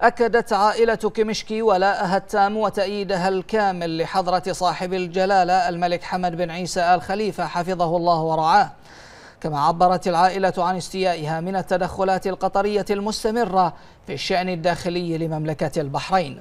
أكدت عائلة كمشكي ولاءها التام وتأييدها الكامل لحضرة صاحب الجلالة الملك حمد بن عيسى آل خليفة حفظه الله ورعاه كما عبرت العائلة عن استيائها من التدخلات القطرية المستمرة في الشأن الداخلي لمملكة البحرين